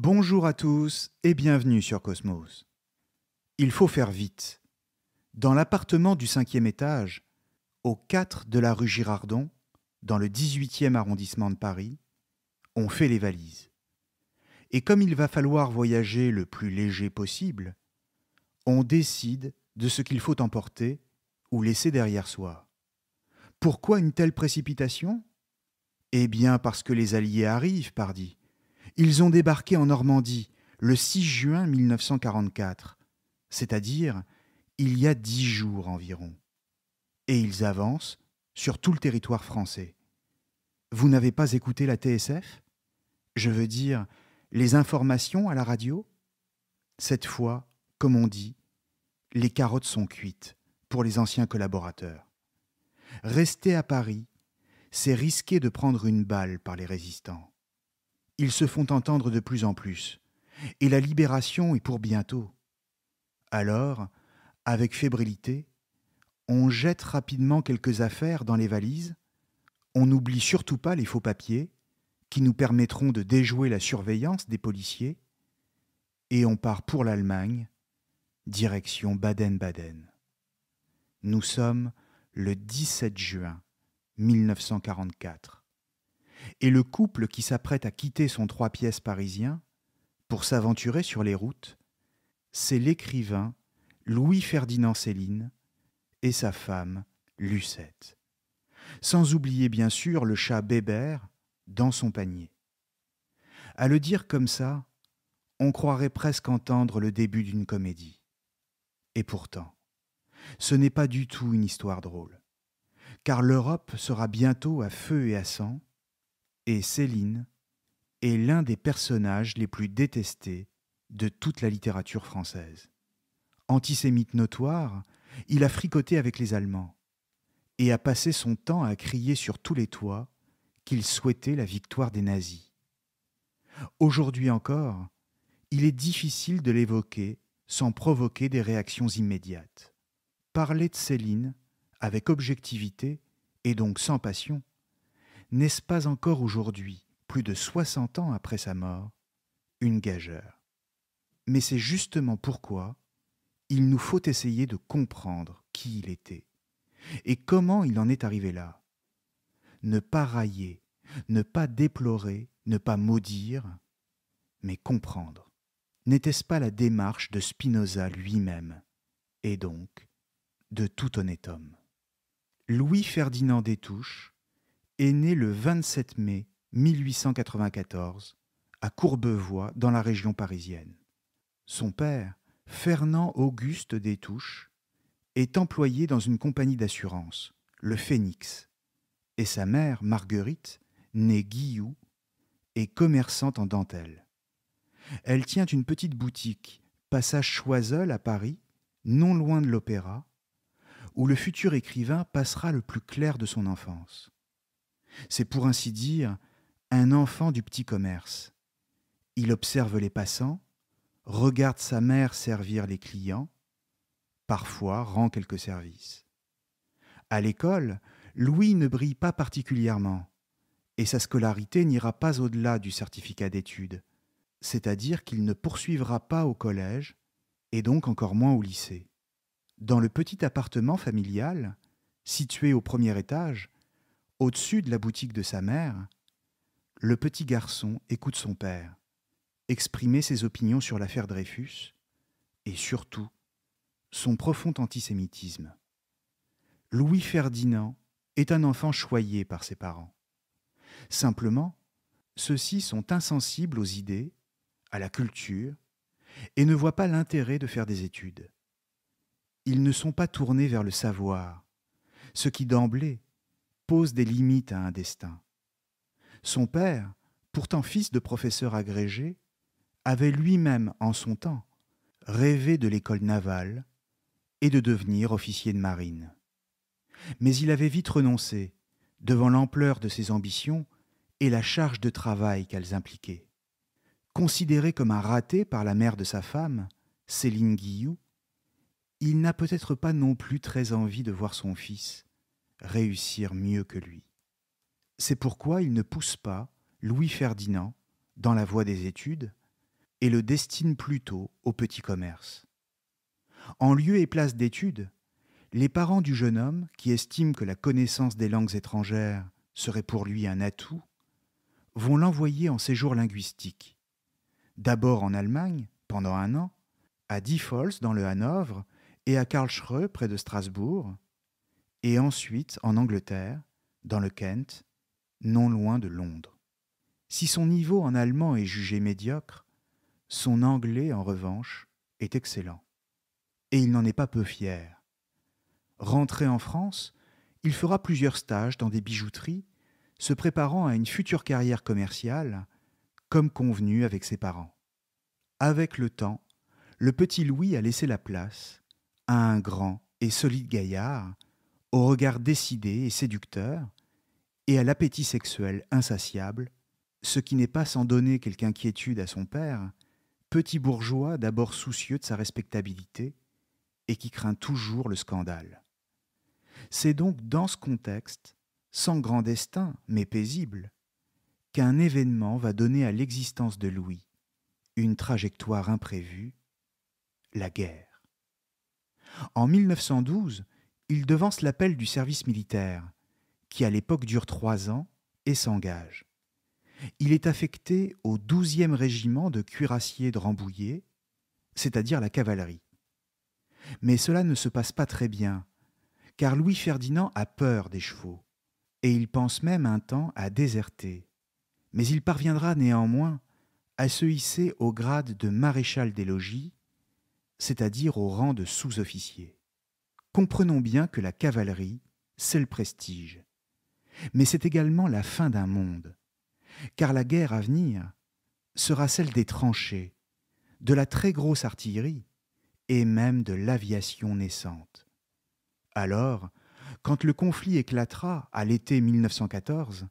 Bonjour à tous et bienvenue sur Cosmos. Il faut faire vite. Dans l'appartement du cinquième étage, au 4 de la rue Girardon, dans le 18e arrondissement de Paris, on fait les valises. Et comme il va falloir voyager le plus léger possible, on décide de ce qu'il faut emporter ou laisser derrière soi. Pourquoi une telle précipitation Eh bien parce que les alliés arrivent, pardi ils ont débarqué en Normandie le 6 juin 1944, c'est-à-dire il y a dix jours environ. Et ils avancent sur tout le territoire français. Vous n'avez pas écouté la TSF Je veux dire, les informations à la radio Cette fois, comme on dit, les carottes sont cuites pour les anciens collaborateurs. Rester à Paris, c'est risquer de prendre une balle par les résistants ils se font entendre de plus en plus, et la libération est pour bientôt. Alors, avec fébrilité, on jette rapidement quelques affaires dans les valises, on n'oublie surtout pas les faux papiers, qui nous permettront de déjouer la surveillance des policiers, et on part pour l'Allemagne, direction Baden-Baden. Nous sommes le 17 juin 1944 et le couple qui s'apprête à quitter son trois pièces parisien pour s'aventurer sur les routes, c'est l'écrivain Louis-Ferdinand Céline et sa femme Lucette. Sans oublier bien sûr le chat Bébert dans son panier. À le dire comme ça, on croirait presque entendre le début d'une comédie. Et pourtant, ce n'est pas du tout une histoire drôle, car l'Europe sera bientôt à feu et à sang, et Céline est l'un des personnages les plus détestés de toute la littérature française. Antisémite notoire, il a fricoté avec les Allemands et a passé son temps à crier sur tous les toits qu'il souhaitait la victoire des nazis. Aujourd'hui encore, il est difficile de l'évoquer sans provoquer des réactions immédiates. Parler de Céline avec objectivité et donc sans passion n'est-ce pas encore aujourd'hui, plus de 60 ans après sa mort, une gageure Mais c'est justement pourquoi il nous faut essayer de comprendre qui il était et comment il en est arrivé là. Ne pas railler, ne pas déplorer, ne pas maudire, mais comprendre. N'était-ce pas la démarche de Spinoza lui-même, et donc de tout honnête homme Louis-Ferdinand Détouche, est né le 27 mai 1894 à Courbevoie, dans la région parisienne. Son père, Fernand Auguste Destouches, est employé dans une compagnie d'assurance, le Phénix, et sa mère, Marguerite, née Guillou, est commerçante en dentelle. Elle tient une petite boutique, passage Choiseul à Paris, non loin de l'Opéra, où le futur écrivain passera le plus clair de son enfance. C'est pour ainsi dire un enfant du petit commerce. Il observe les passants, regarde sa mère servir les clients, parfois rend quelques services. À l'école, Louis ne brille pas particulièrement, et sa scolarité n'ira pas au-delà du certificat d'études, c'est-à-dire qu'il ne poursuivra pas au collège, et donc encore moins au lycée. Dans le petit appartement familial, situé au premier étage, au-dessus de la boutique de sa mère, le petit garçon écoute son père exprimer ses opinions sur l'affaire Dreyfus et surtout son profond antisémitisme. Louis Ferdinand est un enfant choyé par ses parents. Simplement, ceux-ci sont insensibles aux idées, à la culture, et ne voient pas l'intérêt de faire des études. Ils ne sont pas tournés vers le savoir, ce qui d'emblée pose des limites à un destin. Son père, pourtant fils de professeur agrégé, avait lui-même, en son temps, rêvé de l'école navale et de devenir officier de marine. Mais il avait vite renoncé, devant l'ampleur de ses ambitions et la charge de travail qu'elles impliquaient. Considéré comme un raté par la mère de sa femme, Céline Guillou, il n'a peut-être pas non plus très envie de voir son fils réussir mieux que lui. C'est pourquoi il ne pousse pas Louis-Ferdinand dans la voie des études et le destine plutôt au petit commerce. En lieu et place d'études, les parents du jeune homme, qui estiment que la connaissance des langues étrangères serait pour lui un atout, vont l'envoyer en séjour linguistique. D'abord en Allemagne, pendant un an, à Diepholz dans le Hanovre et à Karlsruhe près de Strasbourg, et ensuite en Angleterre, dans le Kent, non loin de Londres. Si son niveau en allemand est jugé médiocre, son anglais, en revanche, est excellent. Et il n'en est pas peu fier. Rentré en France, il fera plusieurs stages dans des bijouteries, se préparant à une future carrière commerciale, comme convenu avec ses parents. Avec le temps, le petit Louis a laissé la place à un grand et solide gaillard au regard décidé et séducteur, et à l'appétit sexuel insatiable, ce qui n'est pas sans donner quelque inquiétude à son père, petit bourgeois d'abord soucieux de sa respectabilité, et qui craint toujours le scandale. C'est donc dans ce contexte, sans grand destin, mais paisible, qu'un événement va donner à l'existence de Louis une trajectoire imprévue, la guerre. En 1912, il devance l'appel du service militaire, qui à l'époque dure trois ans et s'engage. Il est affecté au 12e régiment de cuirassiers de Rambouillet, c'est-à-dire la cavalerie. Mais cela ne se passe pas très bien, car Louis-Ferdinand a peur des chevaux, et il pense même un temps à déserter. Mais il parviendra néanmoins à se hisser au grade de maréchal des logis, c'est-à-dire au rang de sous-officier. Comprenons bien que la cavalerie, c'est le prestige. Mais c'est également la fin d'un monde, car la guerre à venir sera celle des tranchées, de la très grosse artillerie et même de l'aviation naissante. Alors, quand le conflit éclatera à l'été 1914,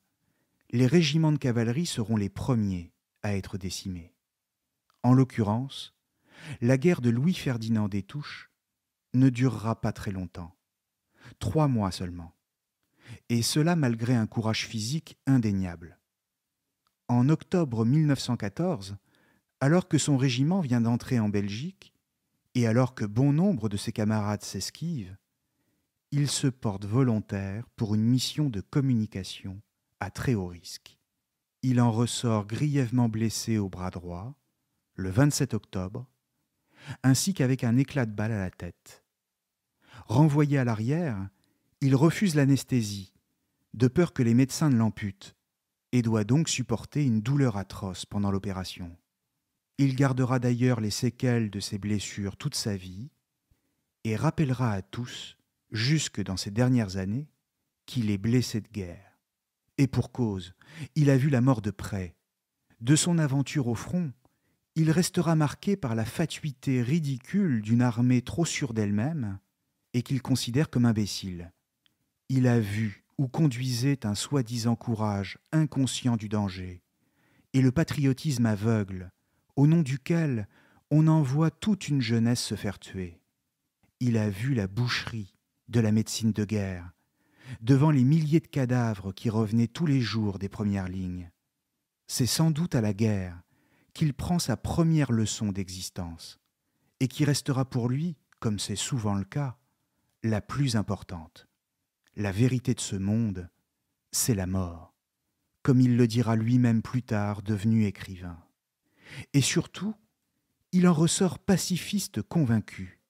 les régiments de cavalerie seront les premiers à être décimés. En l'occurrence, la guerre de Louis-Ferdinand des Touches ne durera pas très longtemps. Trois mois seulement. Et cela malgré un courage physique indéniable. En octobre 1914, alors que son régiment vient d'entrer en Belgique, et alors que bon nombre de ses camarades s'esquivent, il se porte volontaire pour une mission de communication à très haut risque. Il en ressort grièvement blessé au bras droit le 27 octobre ainsi qu'avec un éclat de balle à la tête. Renvoyé à l'arrière, il refuse l'anesthésie, de peur que les médecins ne l'amputent, et doit donc supporter une douleur atroce pendant l'opération. Il gardera d'ailleurs les séquelles de ses blessures toute sa vie, et rappellera à tous, jusque dans ses dernières années, qu'il est blessé de guerre. Et pour cause, il a vu la mort de près. De son aventure au front, il restera marqué par la fatuité ridicule d'une armée trop sûre d'elle-même et qu'il considère comme imbécile. Il a vu ou conduisait un soi-disant courage inconscient du danger, et le patriotisme aveugle, au nom duquel on envoie toute une jeunesse se faire tuer. Il a vu la boucherie de la médecine de guerre, devant les milliers de cadavres qui revenaient tous les jours des premières lignes. C'est sans doute à la guerre qu'il prend sa première leçon d'existence, et qui restera pour lui, comme c'est souvent le cas, la plus importante. La vérité de ce monde, c'est la mort, comme il le dira lui-même plus tard, devenu écrivain. Et surtout, il en ressort pacifiste convaincu.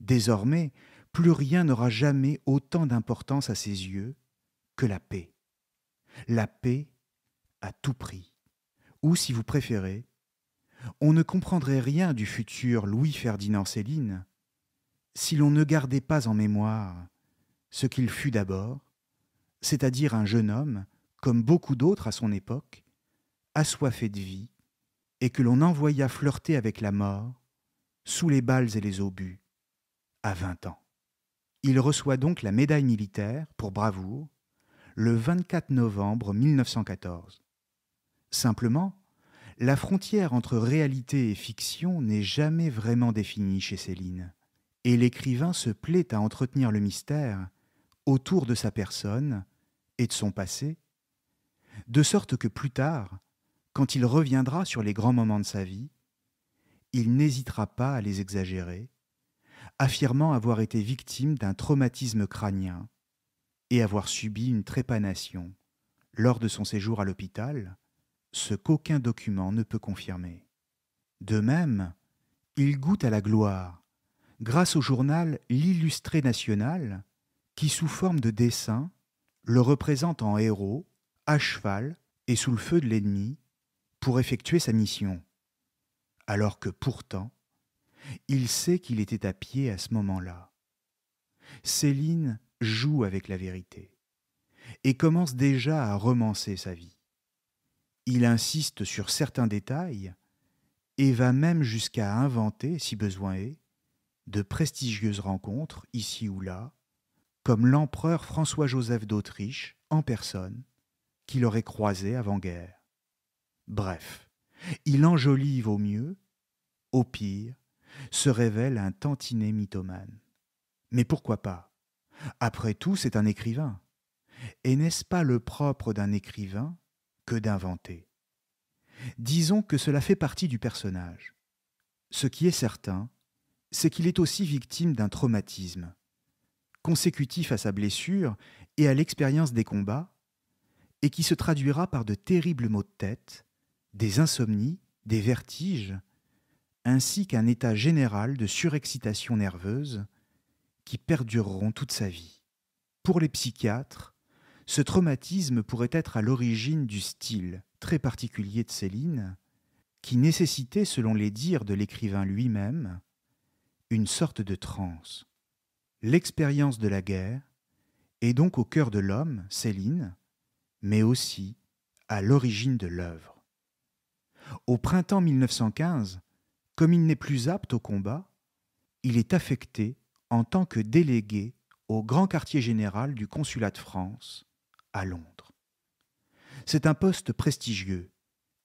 Désormais, plus rien n'aura jamais autant d'importance à ses yeux que la paix. La paix à tout prix ou si vous préférez, on ne comprendrait rien du futur Louis-Ferdinand Céline si l'on ne gardait pas en mémoire ce qu'il fut d'abord, c'est-à-dire un jeune homme, comme beaucoup d'autres à son époque, assoiffé de vie, et que l'on envoya flirter avec la mort, sous les balles et les obus, à vingt ans. Il reçoit donc la médaille militaire pour bravoure le 24 novembre 1914. Simplement, la frontière entre réalité et fiction n'est jamais vraiment définie chez Céline, et l'écrivain se plaît à entretenir le mystère autour de sa personne et de son passé, de sorte que plus tard, quand il reviendra sur les grands moments de sa vie, il n'hésitera pas à les exagérer, affirmant avoir été victime d'un traumatisme crânien et avoir subi une trépanation lors de son séjour à l'hôpital, ce qu'aucun document ne peut confirmer. De même, il goûte à la gloire, grâce au journal L'Illustré National, qui, sous forme de dessin, le représente en héros, à cheval et sous le feu de l'ennemi, pour effectuer sa mission. Alors que pourtant, il sait qu'il était à pied à ce moment-là. Céline joue avec la vérité et commence déjà à romancer sa vie il insiste sur certains détails et va même jusqu'à inventer, si besoin est, de prestigieuses rencontres ici ou là, comme l'empereur François-Joseph d'Autriche en personne, qu'il aurait croisé avant-guerre. Bref, il enjolive au mieux, au pire, se révèle un tantinet mythomane. Mais pourquoi pas Après tout, c'est un écrivain. Et n'est-ce pas le propre d'un écrivain que d'inventer. Disons que cela fait partie du personnage. Ce qui est certain, c'est qu'il est aussi victime d'un traumatisme. Consécutif à sa blessure et à l'expérience des combats, et qui se traduira par de terribles maux de tête, des insomnies, des vertiges, ainsi qu'un état général de surexcitation nerveuse qui perdureront toute sa vie. Pour les psychiatres, ce traumatisme pourrait être à l'origine du style très particulier de Céline, qui nécessitait, selon les dires de l'écrivain lui-même, une sorte de transe. L'expérience de la guerre est donc au cœur de l'homme, Céline, mais aussi à l'origine de l'œuvre. Au printemps 1915, comme il n'est plus apte au combat, il est affecté en tant que délégué au grand quartier général du consulat de France à Londres. C'est un poste prestigieux,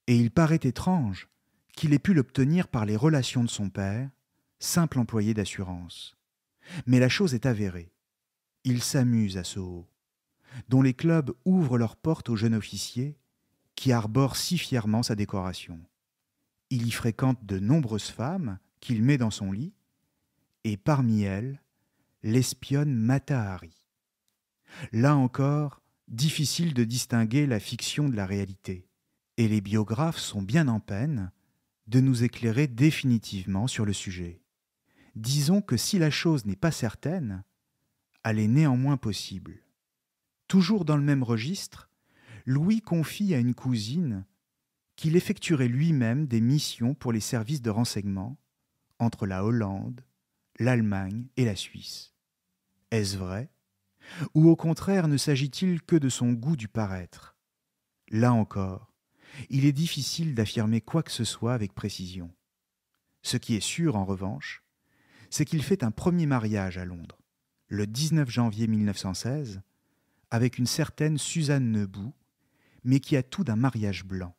et il paraît étrange qu'il ait pu l'obtenir par les relations de son père, simple employé d'assurance. Mais la chose est avérée. Il s'amuse à Soho, dont les clubs ouvrent leurs portes au jeune officier qui arbore si fièrement sa décoration. Il y fréquente de nombreuses femmes qu'il met dans son lit, et parmi elles, l'espionne Matahari. Là encore, difficile de distinguer la fiction de la réalité, et les biographes sont bien en peine de nous éclairer définitivement sur le sujet. Disons que si la chose n'est pas certaine, elle est néanmoins possible. Toujours dans le même registre, Louis confie à une cousine qu'il effectuerait lui-même des missions pour les services de renseignement entre la Hollande, l'Allemagne et la Suisse. Est-ce vrai ou au contraire ne s'agit-il que de son goût du paraître Là encore, il est difficile d'affirmer quoi que ce soit avec précision. Ce qui est sûr, en revanche, c'est qu'il fait un premier mariage à Londres, le 19 janvier 1916, avec une certaine Suzanne Nebout, mais qui a tout d'un mariage blanc,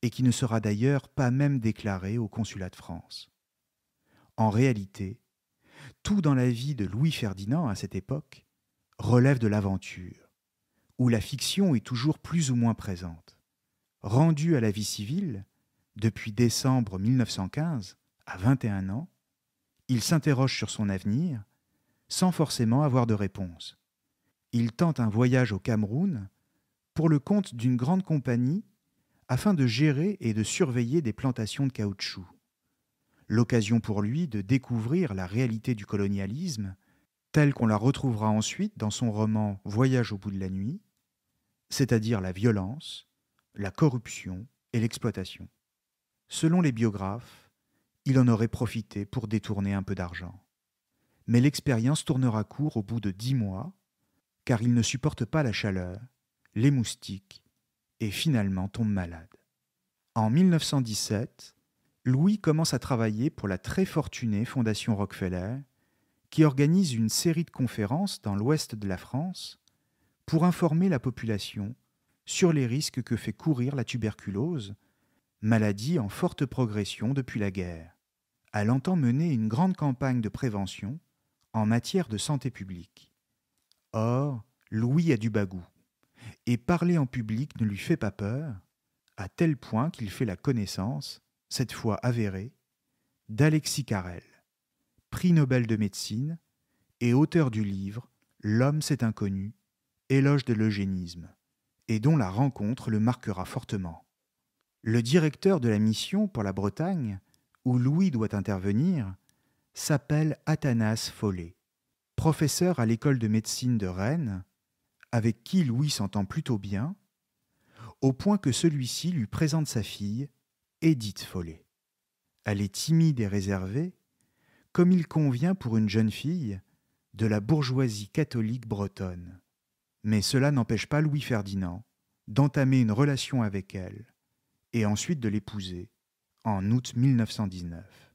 et qui ne sera d'ailleurs pas même déclaré au consulat de France. En réalité, tout dans la vie de Louis-Ferdinand à cette époque relève de l'aventure, où la fiction est toujours plus ou moins présente. Rendu à la vie civile, depuis décembre 1915, à 21 ans, il s'interroge sur son avenir, sans forcément avoir de réponse. Il tente un voyage au Cameroun pour le compte d'une grande compagnie afin de gérer et de surveiller des plantations de caoutchouc. L'occasion pour lui de découvrir la réalité du colonialisme telle qu'on la retrouvera ensuite dans son roman Voyage au bout de la nuit, c'est-à-dire la violence, la corruption et l'exploitation. Selon les biographes, il en aurait profité pour détourner un peu d'argent. Mais l'expérience tournera court au bout de dix mois, car il ne supporte pas la chaleur, les moustiques, et finalement tombe malade. En 1917, Louis commence à travailler pour la très fortunée Fondation Rockefeller, qui organise une série de conférences dans l'ouest de la France pour informer la population sur les risques que fait courir la tuberculose, maladie en forte progression depuis la guerre. Elle entend mener une grande campagne de prévention en matière de santé publique. Or, Louis a du bagou, et parler en public ne lui fait pas peur, à tel point qu'il fait la connaissance, cette fois avérée, d'Alexis Carrel prix Nobel de médecine, et auteur du livre L'homme s'est inconnu, éloge de l'eugénisme, et dont la rencontre le marquera fortement. Le directeur de la mission pour la Bretagne, où Louis doit intervenir, s'appelle Athanas Follet, professeur à l'école de médecine de Rennes, avec qui Louis s'entend plutôt bien, au point que celui-ci lui présente sa fille, Édith Follet. Elle est timide et réservée, comme il convient pour une jeune fille, de la bourgeoisie catholique bretonne. Mais cela n'empêche pas Louis-Ferdinand d'entamer une relation avec elle, et ensuite de l'épouser, en août 1919.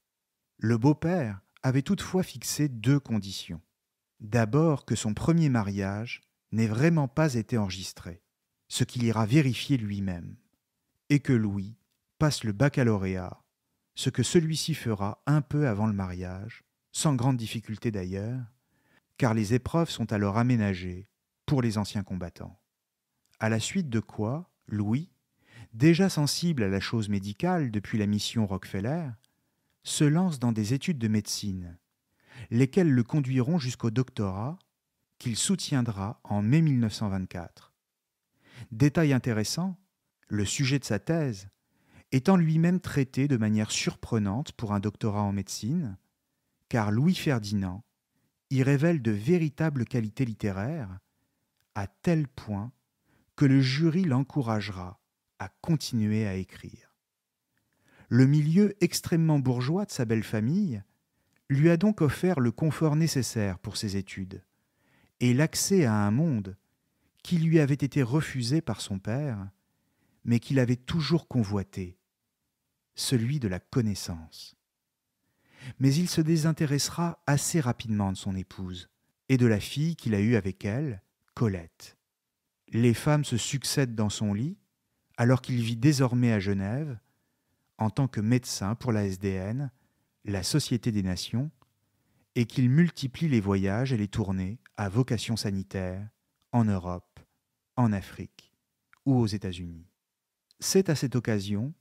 Le beau-père avait toutefois fixé deux conditions. D'abord que son premier mariage n'ait vraiment pas été enregistré, ce qu'il ira vérifier lui-même, et que Louis passe le baccalauréat ce que celui-ci fera un peu avant le mariage, sans grande difficulté d'ailleurs, car les épreuves sont alors aménagées pour les anciens combattants. À la suite de quoi, Louis, déjà sensible à la chose médicale depuis la mission Rockefeller, se lance dans des études de médecine, lesquelles le conduiront jusqu'au doctorat qu'il soutiendra en mai 1924. Détail intéressant, le sujet de sa thèse étant lui-même traité de manière surprenante pour un doctorat en médecine, car Louis Ferdinand y révèle de véritables qualités littéraires, à tel point que le jury l'encouragera à continuer à écrire. Le milieu extrêmement bourgeois de sa belle famille lui a donc offert le confort nécessaire pour ses études et l'accès à un monde qui lui avait été refusé par son père, mais qu'il avait toujours convoité celui de la connaissance. Mais il se désintéressera assez rapidement de son épouse et de la fille qu'il a eue avec elle, Colette. Les femmes se succèdent dans son lit, alors qu'il vit désormais à Genève, en tant que médecin pour la SDN, la Société des Nations, et qu'il multiplie les voyages et les tournées à vocation sanitaire en Europe, en Afrique ou aux États-Unis. C'est à cette occasion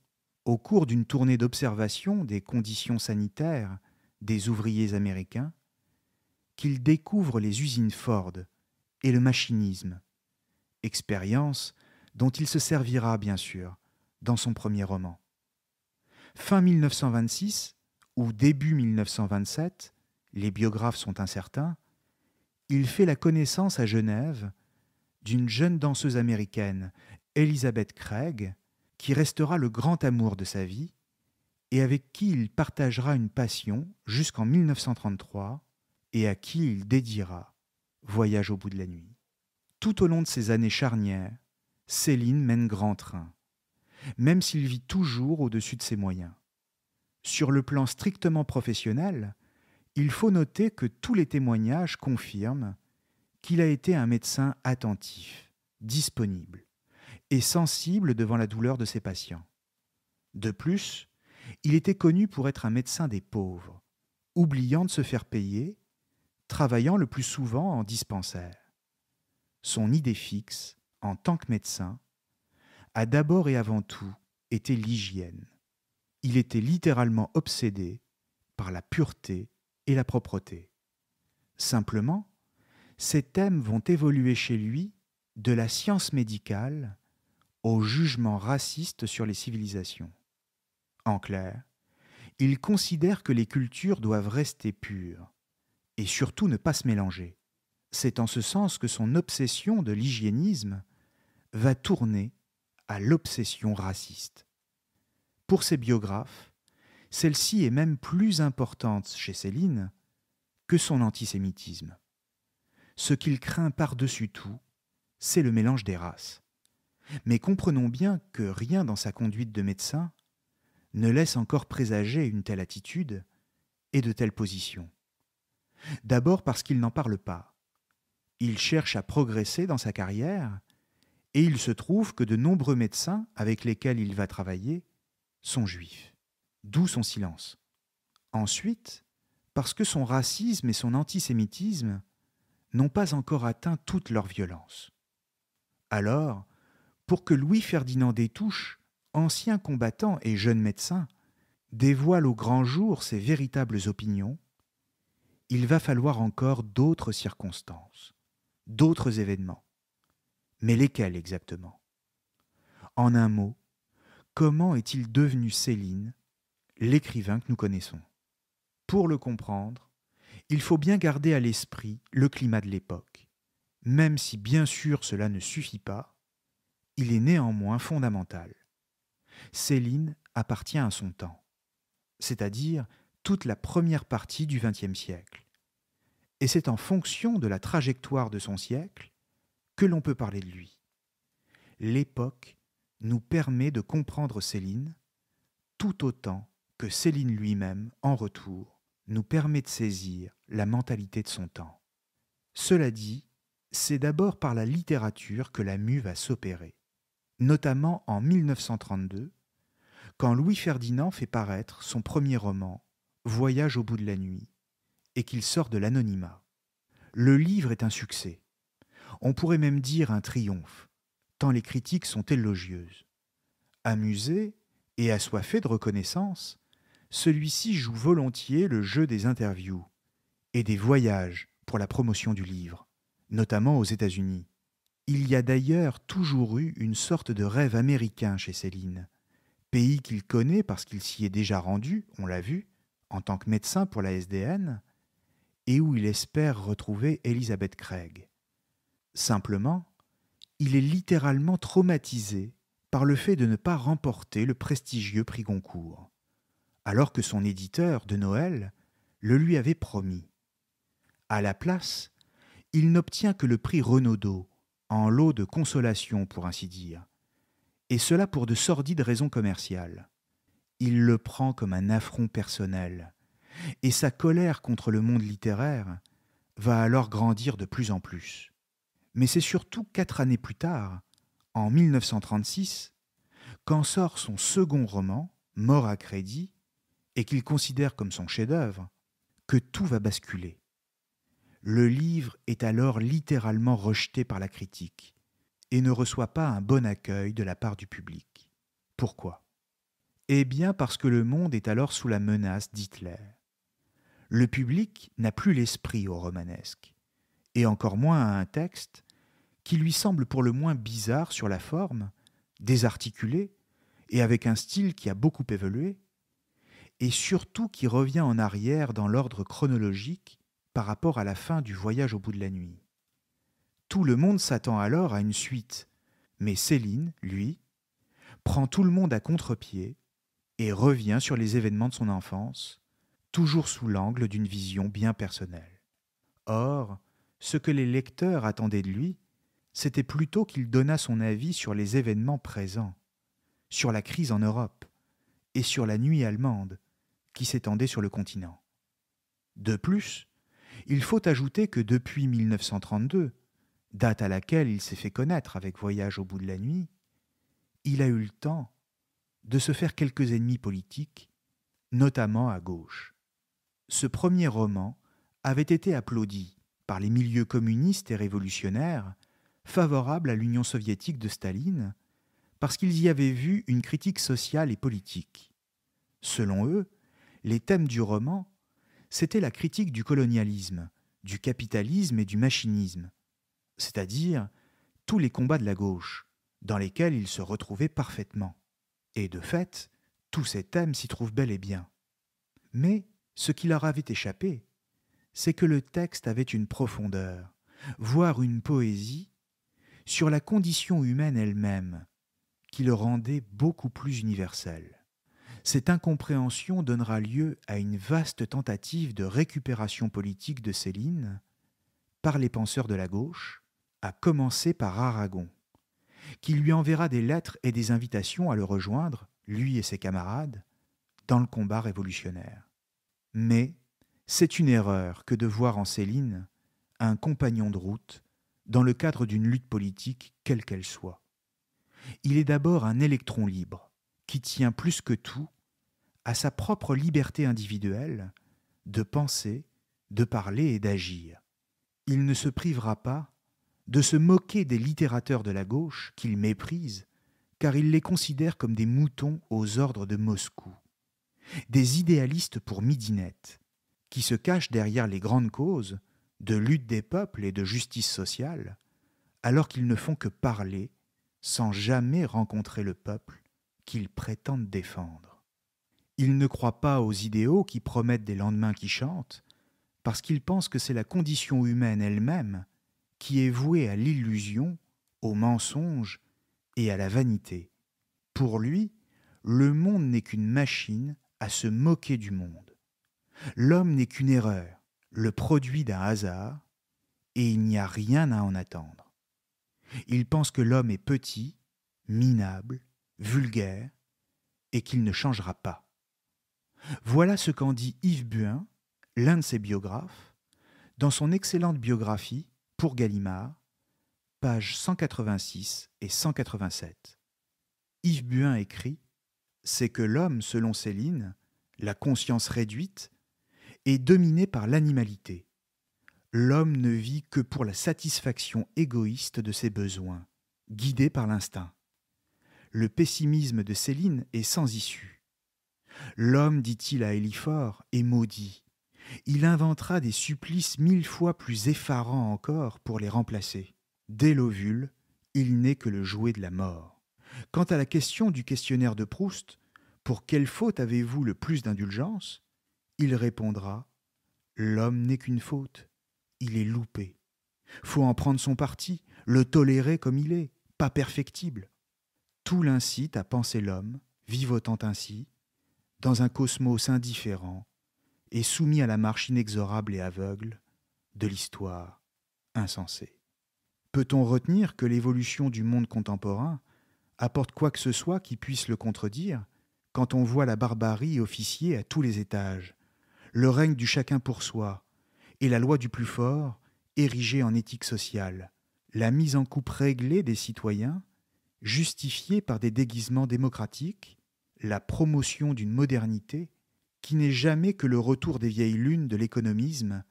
au cours d'une tournée d'observation des conditions sanitaires des ouvriers américains, qu'il découvre les usines Ford et le machinisme, expérience dont il se servira bien sûr dans son premier roman. Fin 1926 ou début 1927, les biographes sont incertains, il fait la connaissance à Genève d'une jeune danseuse américaine, Elizabeth Craig, qui restera le grand amour de sa vie et avec qui il partagera une passion jusqu'en 1933 et à qui il dédiera Voyage au bout de la nuit. Tout au long de ces années charnières, Céline mène grand train, même s'il vit toujours au-dessus de ses moyens. Sur le plan strictement professionnel, il faut noter que tous les témoignages confirment qu'il a été un médecin attentif, disponible, et sensible devant la douleur de ses patients. De plus, il était connu pour être un médecin des pauvres, oubliant de se faire payer, travaillant le plus souvent en dispensaire. Son idée fixe, en tant que médecin, a d'abord et avant tout été l'hygiène. Il était littéralement obsédé par la pureté et la propreté. Simplement, ces thèmes vont évoluer chez lui de la science médicale au jugement raciste sur les civilisations. En clair, il considère que les cultures doivent rester pures, et surtout ne pas se mélanger. C'est en ce sens que son obsession de l'hygiénisme va tourner à l'obsession raciste. Pour ses biographes, celle-ci est même plus importante chez Céline que son antisémitisme. Ce qu'il craint par-dessus tout, c'est le mélange des races. Mais comprenons bien que rien dans sa conduite de médecin ne laisse encore présager une telle attitude et de telles positions. D'abord parce qu'il n'en parle pas. Il cherche à progresser dans sa carrière et il se trouve que de nombreux médecins avec lesquels il va travailler sont juifs, d'où son silence. Ensuite, parce que son racisme et son antisémitisme n'ont pas encore atteint toute leur violence. Alors, pour que Louis-Ferdinand Destouches, ancien combattant et jeune médecin, dévoile au grand jour ses véritables opinions, il va falloir encore d'autres circonstances, d'autres événements. Mais lesquels exactement En un mot, comment est-il devenu Céline, l'écrivain que nous connaissons Pour le comprendre, il faut bien garder à l'esprit le climat de l'époque, même si bien sûr cela ne suffit pas, il est néanmoins fondamental. Céline appartient à son temps, c'est-à-dire toute la première partie du XXe siècle. Et c'est en fonction de la trajectoire de son siècle que l'on peut parler de lui. L'époque nous permet de comprendre Céline tout autant que Céline lui-même, en retour, nous permet de saisir la mentalité de son temps. Cela dit, c'est d'abord par la littérature que la mue va s'opérer notamment en 1932, quand Louis Ferdinand fait paraître son premier roman, Voyage au bout de la nuit, et qu'il sort de l'anonymat. Le livre est un succès. On pourrait même dire un triomphe, tant les critiques sont élogieuses. Amusé et assoiffé de reconnaissance, celui-ci joue volontiers le jeu des interviews et des voyages pour la promotion du livre, notamment aux États-Unis, il y a d'ailleurs toujours eu une sorte de rêve américain chez Céline, pays qu'il connaît parce qu'il s'y est déjà rendu, on l'a vu, en tant que médecin pour la SDN, et où il espère retrouver Elizabeth Craig. Simplement, il est littéralement traumatisé par le fait de ne pas remporter le prestigieux prix Goncourt, alors que son éditeur de Noël le lui avait promis. À la place, il n'obtient que le prix Renaudot, en lot de consolation pour ainsi dire, et cela pour de sordides raisons commerciales. Il le prend comme un affront personnel, et sa colère contre le monde littéraire va alors grandir de plus en plus. Mais c'est surtout quatre années plus tard, en 1936, qu'en sort son second roman, Mort à crédit, et qu'il considère comme son chef-d'œuvre, que tout va basculer le livre est alors littéralement rejeté par la critique et ne reçoit pas un bon accueil de la part du public. Pourquoi Eh bien parce que le monde est alors sous la menace d'Hitler. Le public n'a plus l'esprit au romanesque, et encore moins à un texte qui lui semble pour le moins bizarre sur la forme, désarticulé, et avec un style qui a beaucoup évolué, et surtout qui revient en arrière dans l'ordre chronologique par rapport à la fin du voyage au bout de la nuit. Tout le monde s'attend alors à une suite, mais Céline, lui, prend tout le monde à contre-pied et revient sur les événements de son enfance, toujours sous l'angle d'une vision bien personnelle. Or, ce que les lecteurs attendaient de lui, c'était plutôt qu'il donnât son avis sur les événements présents, sur la crise en Europe et sur la nuit allemande qui s'étendait sur le continent. De plus, il faut ajouter que depuis 1932, date à laquelle il s'est fait connaître avec Voyage au bout de la nuit, il a eu le temps de se faire quelques ennemis politiques, notamment à gauche. Ce premier roman avait été applaudi par les milieux communistes et révolutionnaires favorables à l'Union soviétique de Staline, parce qu'ils y avaient vu une critique sociale et politique. Selon eux, les thèmes du roman c'était la critique du colonialisme, du capitalisme et du machinisme, c'est-à-dire tous les combats de la gauche, dans lesquels il se retrouvait parfaitement. Et de fait, tous ces thèmes s'y trouvent bel et bien. Mais ce qui leur avait échappé, c'est que le texte avait une profondeur, voire une poésie, sur la condition humaine elle-même, qui le rendait beaucoup plus universel. Cette incompréhension donnera lieu à une vaste tentative de récupération politique de Céline par les penseurs de la gauche, à commencer par Aragon, qui lui enverra des lettres et des invitations à le rejoindre, lui et ses camarades, dans le combat révolutionnaire. Mais c'est une erreur que de voir en Céline un compagnon de route dans le cadre d'une lutte politique quelle qu'elle soit. Il est d'abord un électron libre, qui tient plus que tout à sa propre liberté individuelle de penser, de parler et d'agir. Il ne se privera pas de se moquer des littérateurs de la gauche qu'il méprise, car il les considère comme des moutons aux ordres de Moscou, des idéalistes pour midinette, qui se cachent derrière les grandes causes de lutte des peuples et de justice sociale, alors qu'ils ne font que parler sans jamais rencontrer le peuple qu'ils prétendent défendre. Il ne croit pas aux idéaux qui promettent des lendemains qui chantent, parce qu'il pense que c'est la condition humaine elle-même qui est vouée à l'illusion, au mensonge et à la vanité. Pour lui, le monde n'est qu'une machine à se moquer du monde. L'homme n'est qu'une erreur, le produit d'un hasard, et il n'y a rien à en attendre. Il pense que l'homme est petit, minable, vulgaire, et qu'il ne changera pas. Voilà ce qu'en dit Yves Buin, l'un de ses biographes, dans son excellente biographie pour Gallimard, pages 186 et 187. Yves Buin écrit C'est que l'homme, selon Céline, la conscience réduite, est dominé par l'animalité. L'homme ne vit que pour la satisfaction égoïste de ses besoins, guidé par l'instinct. Le pessimisme de Céline est sans issue. L'homme, dit-il à Elifor, est maudit. Il inventera des supplices mille fois plus effarants encore pour les remplacer. Dès l'ovule, il n'est que le jouet de la mort. Quant à la question du questionnaire de Proust, pour quelle faute avez-vous le plus d'indulgence Il répondra L'homme n'est qu'une faute, il est loupé. Faut en prendre son parti, le tolérer comme il est, pas perfectible. Tout l'incite à penser l'homme, vivotant ainsi, dans un cosmos indifférent et soumis à la marche inexorable et aveugle de l'histoire insensée. Peut-on retenir que l'évolution du monde contemporain apporte quoi que ce soit qui puisse le contredire quand on voit la barbarie officier à tous les étages, le règne du chacun pour soi et la loi du plus fort érigée en éthique sociale, la mise en coupe réglée des citoyens, justifiée par des déguisements démocratiques la promotion d'une modernité qui n'est jamais que le retour des vieilles lunes de l'économisme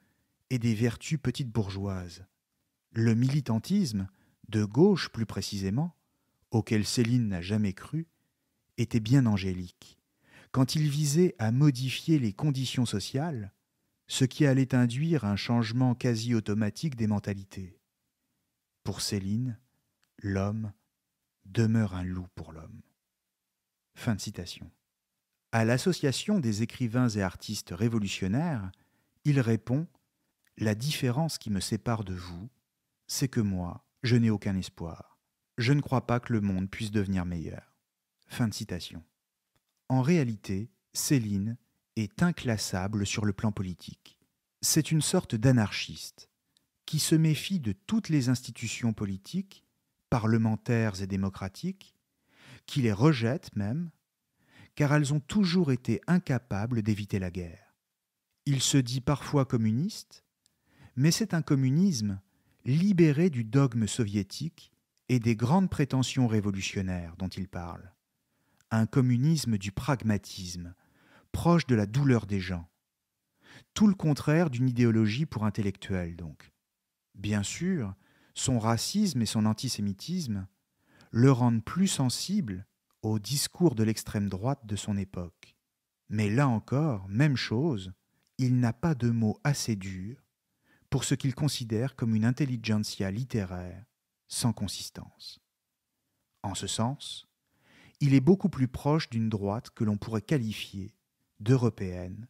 et des vertus petites bourgeoises. Le militantisme, de gauche plus précisément, auquel Céline n'a jamais cru, était bien angélique. Quand il visait à modifier les conditions sociales, ce qui allait induire un changement quasi automatique des mentalités. Pour Céline, l'homme demeure un loup pour l'homme. Fin de citation. À l'Association des écrivains et artistes révolutionnaires, il répond La différence qui me sépare de vous, c'est que moi, je n'ai aucun espoir. Je ne crois pas que le monde puisse devenir meilleur. Fin de citation. En réalité, Céline est inclassable sur le plan politique. C'est une sorte d'anarchiste qui se méfie de toutes les institutions politiques, parlementaires et démocratiques, qui les rejettent même, car elles ont toujours été incapables d'éviter la guerre. Il se dit parfois communiste, mais c'est un communisme libéré du dogme soviétique et des grandes prétentions révolutionnaires dont il parle. Un communisme du pragmatisme, proche de la douleur des gens. Tout le contraire d'une idéologie pour intellectuels, donc. Bien sûr, son racisme et son antisémitisme le rendent plus sensible au discours de l'extrême droite de son époque. Mais là encore, même chose, il n'a pas de mots assez durs pour ce qu'il considère comme une intelligentsia littéraire sans consistance. En ce sens, il est beaucoup plus proche d'une droite que l'on pourrait qualifier d'européenne,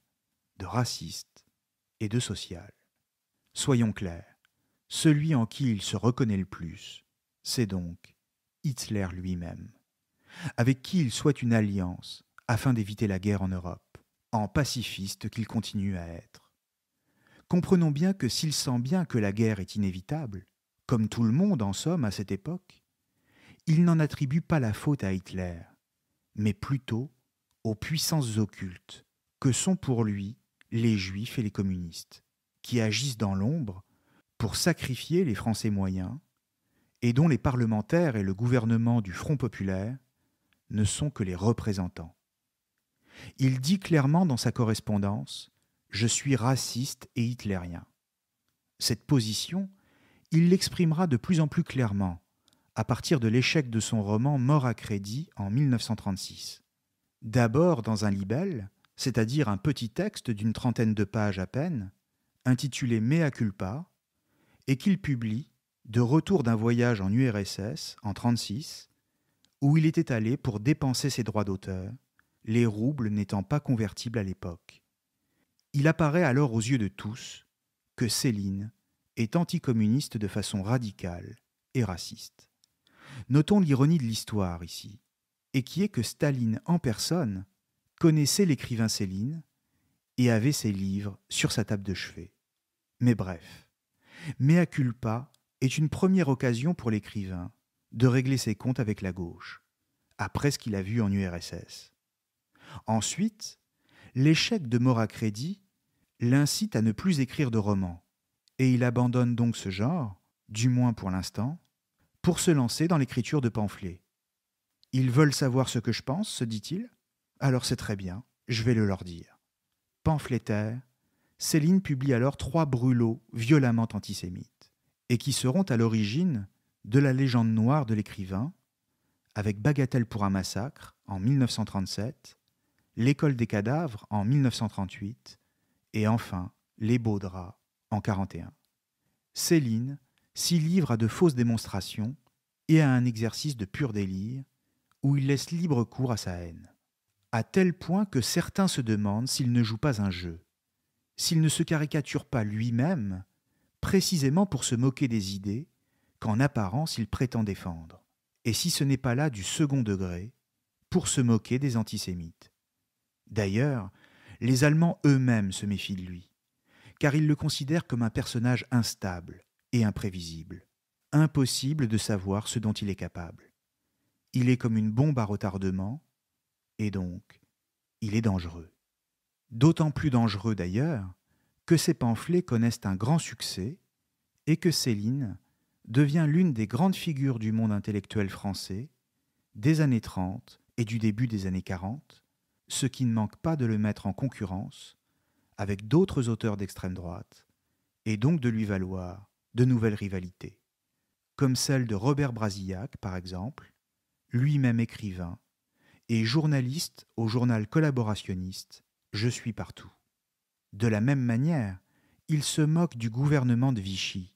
de raciste et de sociale. Soyons clairs, celui en qui il se reconnaît le plus, c'est donc Hitler lui-même, avec qui il souhaite une alliance afin d'éviter la guerre en Europe, en pacifiste qu'il continue à être. Comprenons bien que s'il sent bien que la guerre est inévitable, comme tout le monde en somme à cette époque, il n'en attribue pas la faute à Hitler, mais plutôt aux puissances occultes que sont pour lui les juifs et les communistes, qui agissent dans l'ombre pour sacrifier les Français moyens et dont les parlementaires et le gouvernement du Front populaire ne sont que les représentants. Il dit clairement dans sa correspondance Je suis raciste et hitlérien. Cette position, il l'exprimera de plus en plus clairement à partir de l'échec de son roman Mort à crédit en 1936. D'abord dans un libelle, c'est-à-dire un petit texte d'une trentaine de pages à peine, intitulé Mea culpa, et qu'il publie de retour d'un voyage en URSS en 1936, où il était allé pour dépenser ses droits d'auteur, les roubles n'étant pas convertibles à l'époque. Il apparaît alors aux yeux de tous que Céline est anticommuniste de façon radicale et raciste. Notons l'ironie de l'histoire ici, et qui est que Staline en personne connaissait l'écrivain Céline et avait ses livres sur sa table de chevet. Mais bref, mea culpa est une première occasion pour l'écrivain de régler ses comptes avec la gauche, après ce qu'il a vu en URSS. Ensuite, l'échec de Mora crédit l'incite à ne plus écrire de romans, et il abandonne donc ce genre, du moins pour l'instant, pour se lancer dans l'écriture de pamphlets. Ils veulent savoir ce que je pense, se dit-il. Alors c'est très bien, je vais le leur dire. Pamphlétaire, Céline publie alors trois brûlots violemment antisémites et qui seront à l'origine de la légende noire de l'écrivain, avec Bagatelle pour un massacre en 1937, L'école des cadavres en 1938 et enfin Les beaux draps en 41. Céline s'y livre à de fausses démonstrations et à un exercice de pur délire où il laisse libre cours à sa haine. À tel point que certains se demandent s'il ne joue pas un jeu, s'il ne se caricature pas lui-même précisément pour se moquer des idées qu'en apparence il prétend défendre. Et si ce n'est pas là du second degré, pour se moquer des antisémites. D'ailleurs, les Allemands eux-mêmes se méfient de lui, car ils le considèrent comme un personnage instable et imprévisible, impossible de savoir ce dont il est capable. Il est comme une bombe à retardement, et donc, il est dangereux. D'autant plus dangereux d'ailleurs que ses pamphlets connaissent un grand succès et que Céline devient l'une des grandes figures du monde intellectuel français des années 30 et du début des années 40, ce qui ne manque pas de le mettre en concurrence avec d'autres auteurs d'extrême droite, et donc de lui valoir de nouvelles rivalités, comme celle de Robert Brasillac, par exemple, lui-même écrivain et journaliste au journal collaborationniste Je suis partout. De la même manière, il se moque du gouvernement de Vichy,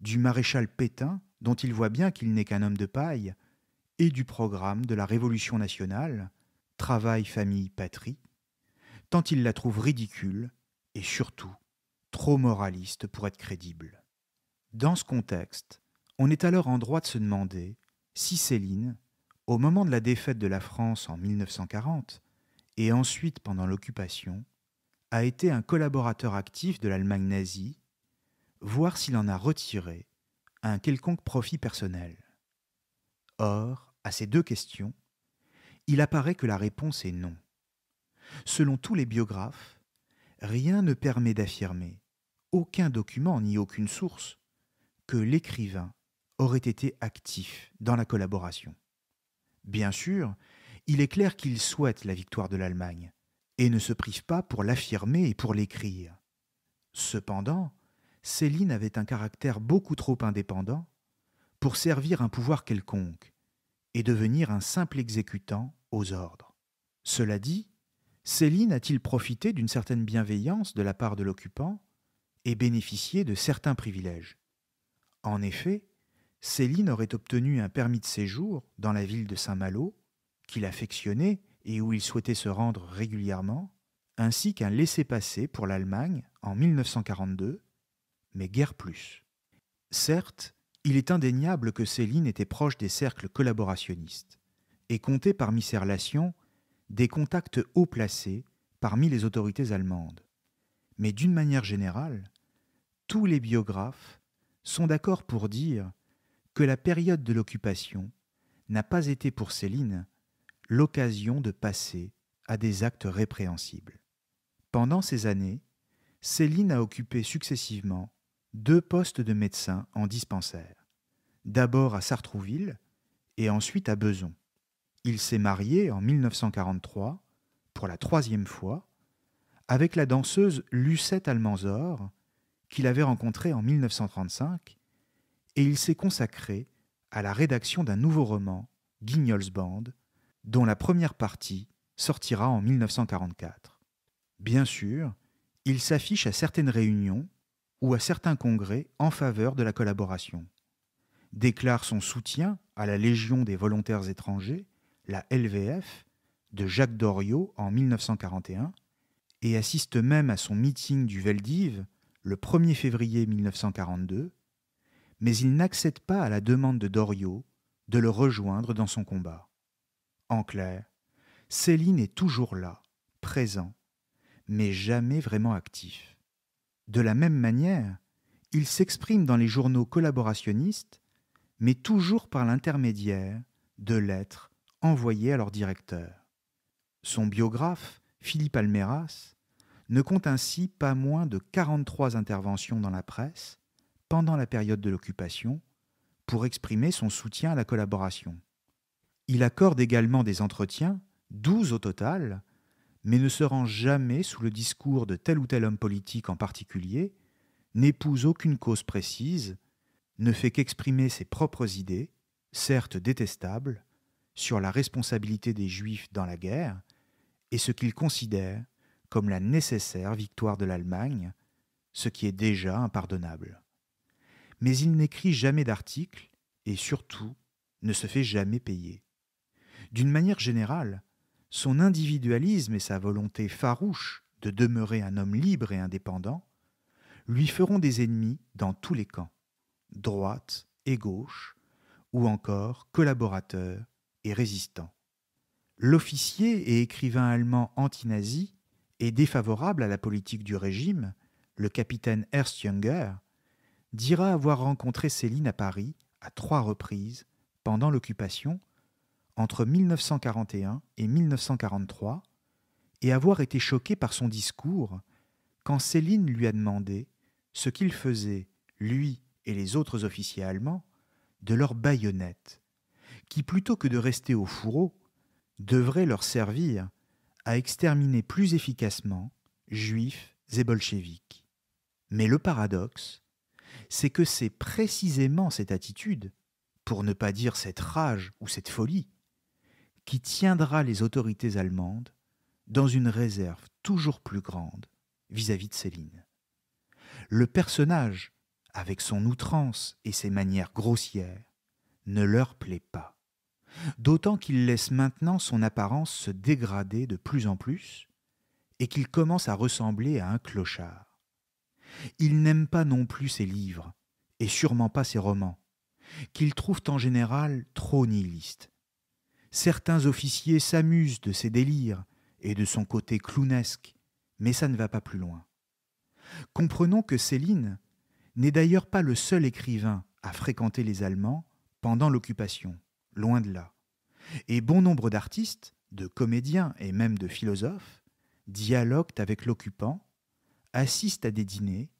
du maréchal Pétain, dont il voit bien qu'il n'est qu'un homme de paille, et du programme de la Révolution nationale, travail, famille, patrie, tant il la trouve ridicule et surtout trop moraliste pour être crédible. Dans ce contexte, on est alors en droit de se demander si Céline, au moment de la défaite de la France en 1940 et ensuite pendant l'occupation, a été un collaborateur actif de l'Allemagne nazie, voire s'il en a retiré un quelconque profit personnel. Or, à ces deux questions, il apparaît que la réponse est non. Selon tous les biographes, rien ne permet d'affirmer, aucun document ni aucune source, que l'écrivain aurait été actif dans la collaboration. Bien sûr, il est clair qu'il souhaite la victoire de l'Allemagne, et ne se prive pas pour l'affirmer et pour l'écrire. Cependant, Céline avait un caractère beaucoup trop indépendant pour servir un pouvoir quelconque et devenir un simple exécutant aux ordres. Cela dit, Céline a-t-il profité d'une certaine bienveillance de la part de l'occupant et bénéficié de certains privilèges En effet, Céline aurait obtenu un permis de séjour dans la ville de Saint-Malo, qu'il affectionnait et où il souhaitait se rendre régulièrement, ainsi qu'un laissez-passer pour l'Allemagne en 1942, mais guère plus. Certes, il est indéniable que Céline était proche des cercles collaborationnistes et comptait parmi ses relations des contacts haut placés parmi les autorités allemandes. Mais d'une manière générale, tous les biographes sont d'accord pour dire que la période de l'occupation n'a pas été pour Céline l'occasion de passer à des actes répréhensibles. Pendant ces années, Céline a occupé successivement deux postes de médecin en dispensaire, d'abord à Sartrouville et ensuite à Beson. Il s'est marié en 1943, pour la troisième fois, avec la danseuse Lucette Almanzor, qu'il avait rencontrée en 1935, et il s'est consacré à la rédaction d'un nouveau roman, Guignols Band, dont la première partie sortira en 1944. Bien sûr, il s'affiche à certaines réunions ou à certains congrès en faveur de la collaboration, déclare son soutien à la Légion des volontaires étrangers, la LVF, de Jacques Doriot en 1941, et assiste même à son meeting du Veldiv le 1er février 1942, mais il n'accède pas à la demande de Doriot de le rejoindre dans son combat. En clair, Céline est toujours là, présent, mais jamais vraiment actif. De la même manière, il s'exprime dans les journaux collaborationnistes, mais toujours par l'intermédiaire de lettres envoyées à leur directeur. Son biographe, Philippe Almeras, ne compte ainsi pas moins de 43 interventions dans la presse pendant la période de l'occupation pour exprimer son soutien à la collaboration. Il accorde également des entretiens, douze au total, mais ne se rend jamais sous le discours de tel ou tel homme politique en particulier, n'épouse aucune cause précise, ne fait qu'exprimer ses propres idées, certes détestables, sur la responsabilité des Juifs dans la guerre et ce qu'il considère comme la nécessaire victoire de l'Allemagne, ce qui est déjà impardonnable. Mais il n'écrit jamais d'article et surtout ne se fait jamais payer. D'une manière générale, son individualisme et sa volonté farouche de demeurer un homme libre et indépendant lui feront des ennemis dans tous les camps, droite et gauche, ou encore collaborateurs et résistants. L'officier et écrivain allemand antinazi et défavorable à la politique du régime, le capitaine Ernst Jünger, dira avoir rencontré Céline à Paris à trois reprises pendant l'occupation entre 1941 et 1943 et avoir été choqué par son discours quand Céline lui a demandé ce qu'il faisait, lui et les autres officiers allemands, de leurs baïonnettes, qui plutôt que de rester au fourreau, devraient leur servir à exterminer plus efficacement juifs et bolcheviques. Mais le paradoxe, c'est que c'est précisément cette attitude, pour ne pas dire cette rage ou cette folie, qui tiendra les autorités allemandes dans une réserve toujours plus grande vis-à-vis de Céline. Le personnage, avec son outrance et ses manières grossières, ne leur plaît pas. D'autant qu'il laisse maintenant son apparence se dégrader de plus en plus et qu'il commence à ressembler à un clochard. Il n'aime pas non plus ses livres et sûrement pas ses romans, qu'il trouve en général trop nihilistes Certains officiers s'amusent de ses délires et de son côté clownesque, mais ça ne va pas plus loin. Comprenons que Céline n'est d'ailleurs pas le seul écrivain à fréquenter les Allemands pendant l'occupation, loin de là. Et bon nombre d'artistes, de comédiens et même de philosophes dialoguent avec l'occupant, assistent à des dîners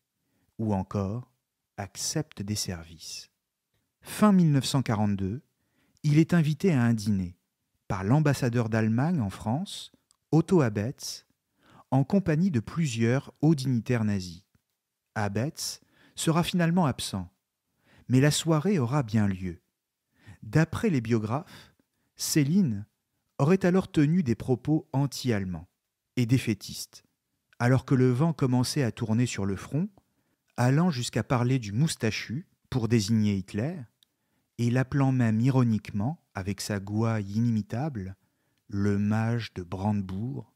ou encore acceptent des services. Fin 1942, il est invité à un dîner par l'ambassadeur d'Allemagne en France, Otto Abetz, en compagnie de plusieurs hauts dignitaires nazis. Abetz sera finalement absent, mais la soirée aura bien lieu. D'après les biographes, Céline aurait alors tenu des propos anti-allemands et défaitistes, alors que le vent commençait à tourner sur le front, allant jusqu'à parler du moustachu pour désigner Hitler, et l'appelant même ironiquement avec sa gouaille inimitable, le mage de Brandebourg,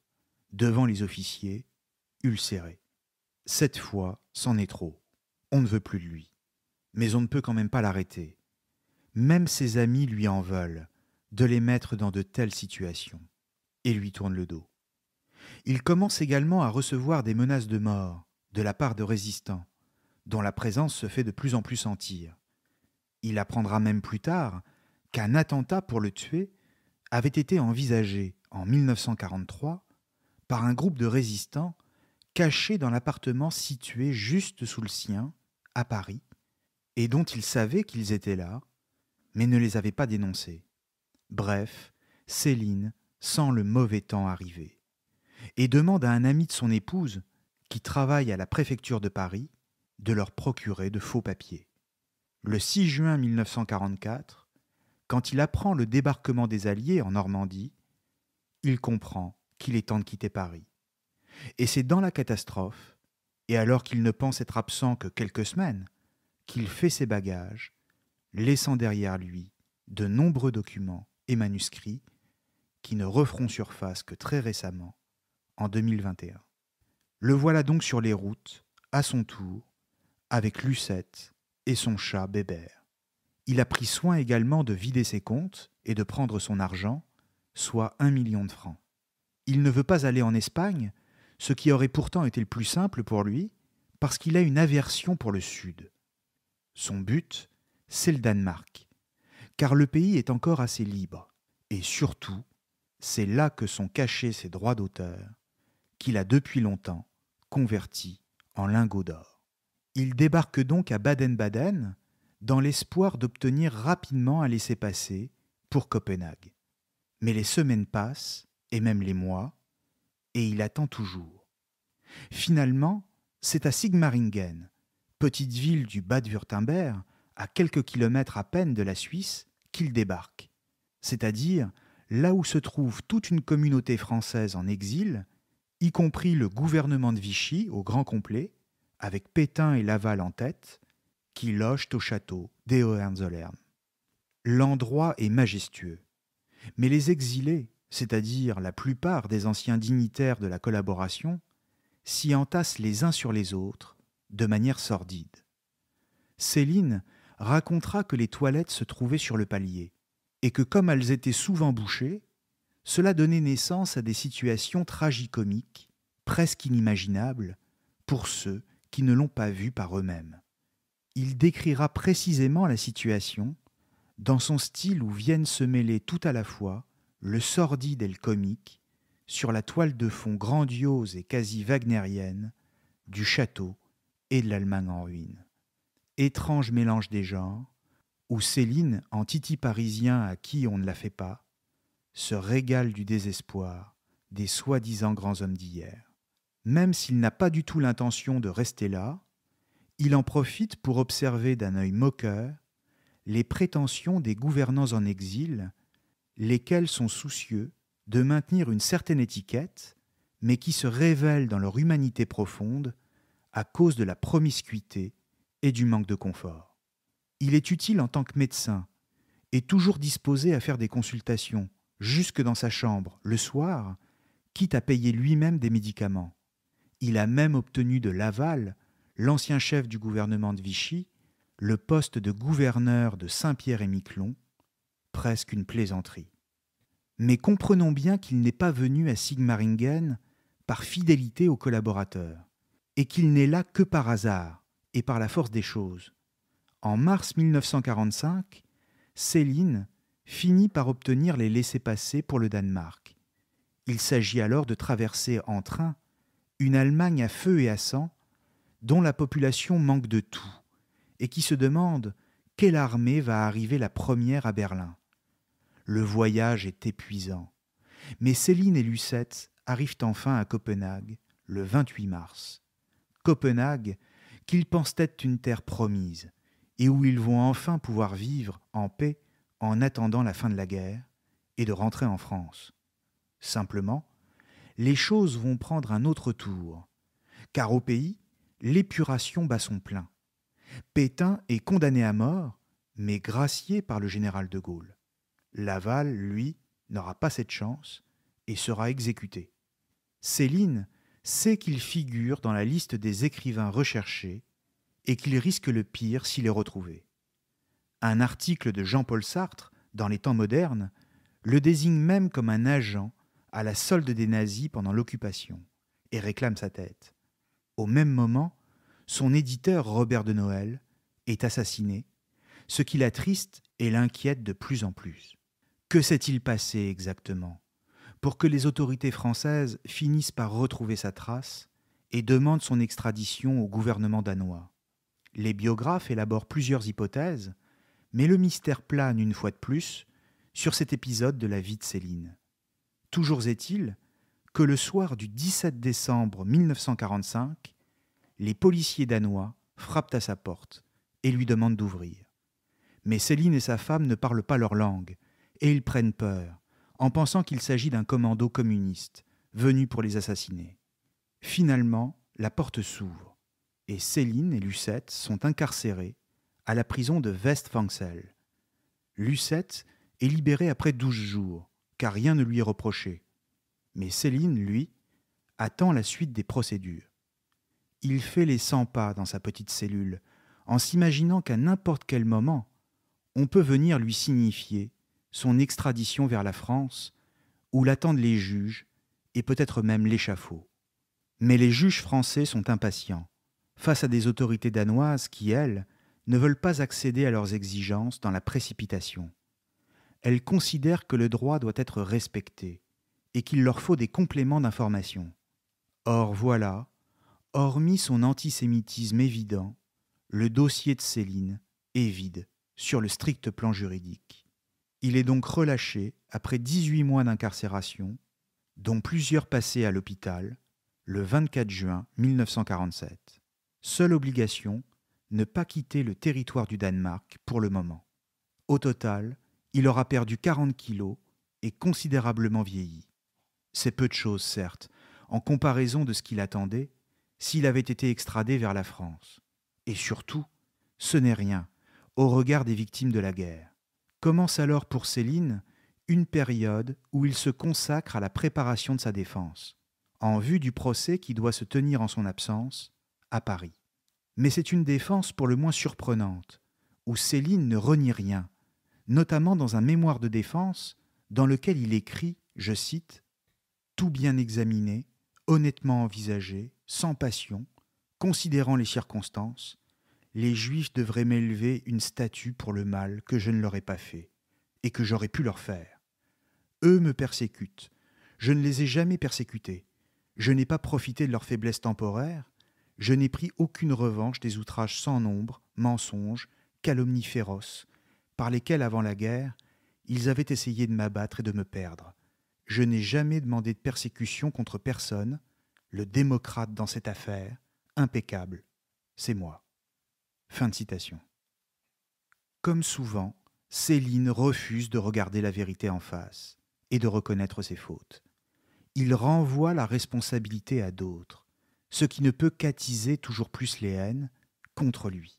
devant les officiers, ulcéré. Cette fois, c'en est trop. On ne veut plus de lui. Mais on ne peut quand même pas l'arrêter. Même ses amis lui en veulent de les mettre dans de telles situations, et lui tournent le dos. Il commence également à recevoir des menaces de mort de la part de résistants, dont la présence se fait de plus en plus sentir. Il apprendra même plus tard qu'un attentat pour le tuer avait été envisagé en 1943 par un groupe de résistants cachés dans l'appartement situé juste sous le sien, à Paris, et dont ils savaient qu'ils étaient là, mais ne les avaient pas dénoncés. Bref, Céline sent le mauvais temps arriver et demande à un ami de son épouse, qui travaille à la préfecture de Paris, de leur procurer de faux papiers. Le 6 juin 1944, quand il apprend le débarquement des Alliés en Normandie, il comprend qu'il est temps de quitter Paris. Et c'est dans la catastrophe, et alors qu'il ne pense être absent que quelques semaines, qu'il fait ses bagages, laissant derrière lui de nombreux documents et manuscrits qui ne referont surface que très récemment, en 2021. Le voilà donc sur les routes, à son tour, avec Lucette et son chat Bébert. Il a pris soin également de vider ses comptes et de prendre son argent, soit un million de francs. Il ne veut pas aller en Espagne, ce qui aurait pourtant été le plus simple pour lui, parce qu'il a une aversion pour le Sud. Son but, c'est le Danemark, car le pays est encore assez libre, et surtout, c'est là que sont cachés ses droits d'auteur, qu'il a depuis longtemps convertis en lingots d'or. Il débarque donc à Baden-Baden, dans l'espoir d'obtenir rapidement un laissez-passer pour Copenhague. Mais les semaines passent, et même les mois, et il attend toujours. Finalement, c'est à Sigmaringen, petite ville du bas de Württemberg, à quelques kilomètres à peine de la Suisse, qu'il débarque, c'est-à-dire là où se trouve toute une communauté française en exil, y compris le gouvernement de Vichy au grand complet, avec Pétain et Laval en tête, qui logent au château des L'endroit est majestueux, mais les exilés, c'est-à-dire la plupart des anciens dignitaires de la collaboration, s'y entassent les uns sur les autres, de manière sordide. Céline racontera que les toilettes se trouvaient sur le palier, et que comme elles étaient souvent bouchées, cela donnait naissance à des situations tragicomiques, presque inimaginables, pour ceux qui ne l'ont pas vu par eux-mêmes il décrira précisément la situation, dans son style où viennent se mêler tout à la fois le sordide et le comique, sur la toile de fond grandiose et quasi wagnérienne du château et de l'Allemagne en ruine. Étrange mélange des genres, où Céline, en titi parisien à qui on ne la fait pas, se régale du désespoir des soi-disant grands hommes d'hier. Même s'il n'a pas du tout l'intention de rester là, il en profite pour observer d'un œil moqueur les prétentions des gouvernants en exil, lesquels sont soucieux de maintenir une certaine étiquette, mais qui se révèlent dans leur humanité profonde à cause de la promiscuité et du manque de confort. Il est utile en tant que médecin, et toujours disposé à faire des consultations, jusque dans sa chambre, le soir, quitte à payer lui-même des médicaments. Il a même obtenu de l'aval l'ancien chef du gouvernement de Vichy, le poste de gouverneur de Saint-Pierre-et-Miquelon, presque une plaisanterie. Mais comprenons bien qu'il n'est pas venu à Sigmaringen par fidélité aux collaborateurs, et qu'il n'est là que par hasard et par la force des choses. En mars 1945, Céline finit par obtenir les laissés-passer pour le Danemark. Il s'agit alors de traverser en train une Allemagne à feu et à sang dont la population manque de tout, et qui se demande quelle armée va arriver la première à Berlin. Le voyage est épuisant. Mais Céline et Lucette arrivent enfin à Copenhague le 28 mars. Copenhague, qu'ils pensent être une terre promise, et où ils vont enfin pouvoir vivre en paix en attendant la fin de la guerre et de rentrer en France. Simplement, les choses vont prendre un autre tour, car au pays, l'épuration bat son plein. Pétain est condamné à mort, mais gracié par le général de Gaulle. Laval, lui, n'aura pas cette chance et sera exécuté. Céline sait qu'il figure dans la liste des écrivains recherchés et qu'il risque le pire s'il est retrouvé. Un article de Jean-Paul Sartre, dans les temps modernes, le désigne même comme un agent à la solde des nazis pendant l'occupation et réclame sa tête. Au même moment, son éditeur Robert de Noël est assassiné, ce qui l'attriste et l'inquiète de plus en plus. Que s'est-il passé exactement pour que les autorités françaises finissent par retrouver sa trace et demandent son extradition au gouvernement danois Les biographes élaborent plusieurs hypothèses, mais le mystère plane une fois de plus sur cet épisode de la vie de Céline. Toujours est-il que le soir du 17 décembre 1945, les policiers danois frappent à sa porte et lui demandent d'ouvrir. Mais Céline et sa femme ne parlent pas leur langue, et ils prennent peur, en pensant qu'il s'agit d'un commando communiste, venu pour les assassiner. Finalement, la porte s'ouvre, et Céline et Lucette sont incarcérées à la prison de Westfangsel. Lucette est libérée après douze jours, car rien ne lui est reproché. Mais Céline, lui, attend la suite des procédures. Il fait les 100 pas dans sa petite cellule, en s'imaginant qu'à n'importe quel moment, on peut venir lui signifier son extradition vers la France, où l'attendent les juges et peut-être même l'échafaud. Mais les juges français sont impatients, face à des autorités danoises qui, elles, ne veulent pas accéder à leurs exigences dans la précipitation. Elles considèrent que le droit doit être respecté, et qu'il leur faut des compléments d'information. Or voilà, hormis son antisémitisme évident, le dossier de Céline est vide sur le strict plan juridique. Il est donc relâché après 18 mois d'incarcération, dont plusieurs passés à l'hôpital, le 24 juin 1947. Seule obligation, ne pas quitter le territoire du Danemark pour le moment. Au total, il aura perdu 40 kilos et considérablement vieilli. C'est peu de choses, certes, en comparaison de ce qu'il attendait s'il avait été extradé vers la France. Et surtout, ce n'est rien, au regard des victimes de la guerre. Commence alors pour Céline une période où il se consacre à la préparation de sa défense, en vue du procès qui doit se tenir en son absence, à Paris. Mais c'est une défense pour le moins surprenante, où Céline ne renie rien, notamment dans un mémoire de défense dans lequel il écrit, je cite, tout bien examiné, honnêtement envisagé, sans passion, considérant les circonstances, les Juifs devraient m'élever une statue pour le mal que je ne leur ai pas fait, et que j'aurais pu leur faire. Eux me persécutent. Je ne les ai jamais persécutés. Je n'ai pas profité de leur faiblesse temporaire. Je n'ai pris aucune revanche des outrages sans nombre, mensonges, calomnies féroces, par lesquels, avant la guerre, ils avaient essayé de m'abattre et de me perdre. Je n'ai jamais demandé de persécution contre personne. Le démocrate dans cette affaire, impeccable, c'est moi. Fin de citation. Comme souvent, Céline refuse de regarder la vérité en face et de reconnaître ses fautes. Il renvoie la responsabilité à d'autres, ce qui ne peut qu'attiser toujours plus les haines contre lui.